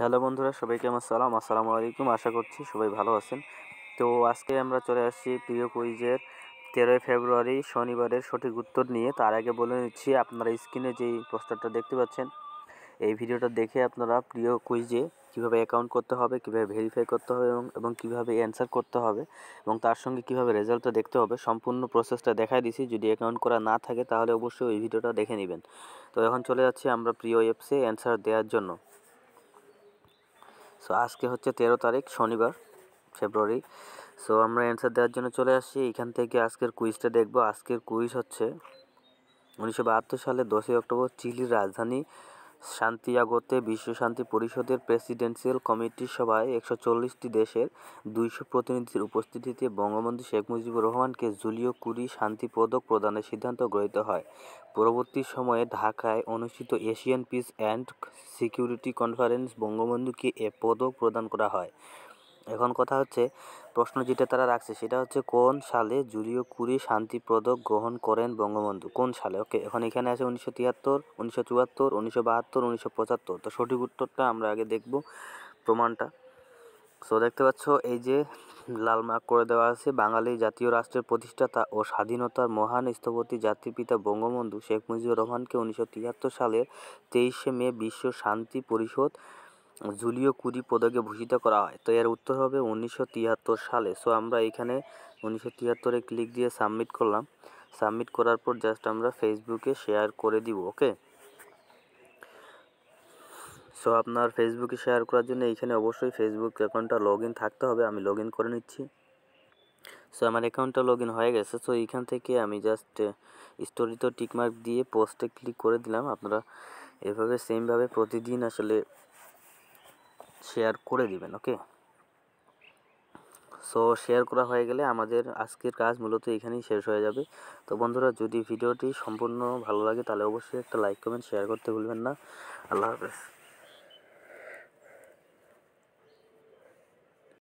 hello বন্ধুরা সবাইকে আমার সালাম আসসালামু আলাইকুম আশা করছি সবাই ভালো আছেন তো আজকে আমরা চলে আসছি প্রিয় কুইজের তেরোই ফেব্রুয়ারি শনিবারের সঠিক উত্তর নিয়ে তার আগে বলে নিচ্ছি আপনারা স্ক্রিনে যেই পোস্টারটা দেখতে পাচ্ছেন এই ভিডিওটা দেখে আপনারা প্রিয় কুইজে কীভাবে অ্যাকাউন্ট করতে হবে কীভাবে ভেরিফাই করতে হবে এবং এবং কীভাবে অ্যান্সার করতে হবে এবং তার সঙ্গে কীভাবে রেজাল্টটা দেখতে হবে সম্পূর্ণ প্রসেসটা দেখায় দিছি যদি অ্যাকাউন্ট করা না থাকে তাহলে অবশ্যই ওই ভিডিওটা দেখে নেবেন তো এখন চলে যাচ্ছি আমরা প্রিয় অ্যাপসে অ্যান্সার দেওয়ার জন্য সো আজকে হচ্ছে তেরো তারিখ শনিবার ফেব্রুয়ারি সো আমরা অ্যান্সার দেওয়ার জন্য চলে আসি এখান থেকে আজকের কুইজটা দেখব আজকের কুইজ হচ্ছে উনিশশো সালে দশই অক্টোবর চিলির রাজধানী সান্তিয়াগোতে বিশ্বশান্তি পরিষদের প্রেসিডেন্সিয়াল কমিটির সভায় একশো চল্লিশটি দেশের দুইশো প্রতিনিধির উপস্থিতিতে বঙ্গবন্ধু শেখ মুজিবুর রহমানকে জুলিও কুরি শান্তি পদক প্রদানের সিদ্ধান্ত গৃহীত হয় পরবর্তী সময়ে ঢাকায় অনুষ্ঠিত Asian peace and security conference বঙ্গবন্ধুকে এ পদক প্রদান করা হয় এখন কথা হচ্ছে প্রশ্ন যেটা তারা রাখছে সেটা হচ্ছে কোন সালে জুলিও কুরি শান্তি পদক গ্রহণ করেন বঙ্গবন্ধু কোন সালে ওকে এখন এখানে আছে উনিশশো তিয়াত্তর উনিশশো চুয়াত্তর উনিশশো বাহাত্তর উনিশশো পঁচাত্তর তো সঠিক উত্তরটা আমরা আগে দেখব প্রমাণটা সো দেখতে পাচ্ছ এই যে লাল মার্ক করে দেওয়া আছে বাঙালি জাতীয় রাষ্ট্রের প্রতিষ্ঠাতা ও স্বাধীনতার মহান স্থপতি জাতিপিতা বঙ্গবন্ধু শেখ মুজিবুর রহমানকে উনিশশো তিয়াত্তর সালের তেইশে মে বিশ্ব শান্তি পরিষদ জুলিও কুরি পদকে ভূষিত করা হয় তো এর উত্তর হবে উনিশশো তিয়াত্তর সালে সো আমরা এখানে উনিশশো তিয়াত্তরে ক্লিক দিয়ে সাবমিট করলাম সাবমিট করার পর জাস্ট আমরা ফেসবুকে শেয়ার করে দিব ওকে সো আপনার ফেসবুকে শেয়ার করার জন্য এইখানে অবশ্যই ফেসবুক অ্যাকাউন্টটা লগ থাকতে হবে আমি লগ করে নিচ্ছি সো আমার অ্যাকাউন্টটা লগ হয়ে গেছে সো এইখান থেকে আমি জাস্ট স্টোরিতে টিকমার্ক দিয়ে পোস্টে ক্লিক করে দিলাম আপনারা এভাবে সেমভাবে প্রতিদিন আসলে শেয়ার করে দিবেন ওকে সো শেয়ার করা হয়ে গেলে আমাদের আজকের কাজ মূলত এখানেই শেষ হয়ে যাবে তো বন্ধুরা যদি ভিডিওটি সম্পূর্ণ ভালো লাগে তাহলে অবশ্যই একটা লাইক কমেন্ট শেয়ার করতে ভুলবেন না আল্লাহ হাফেজ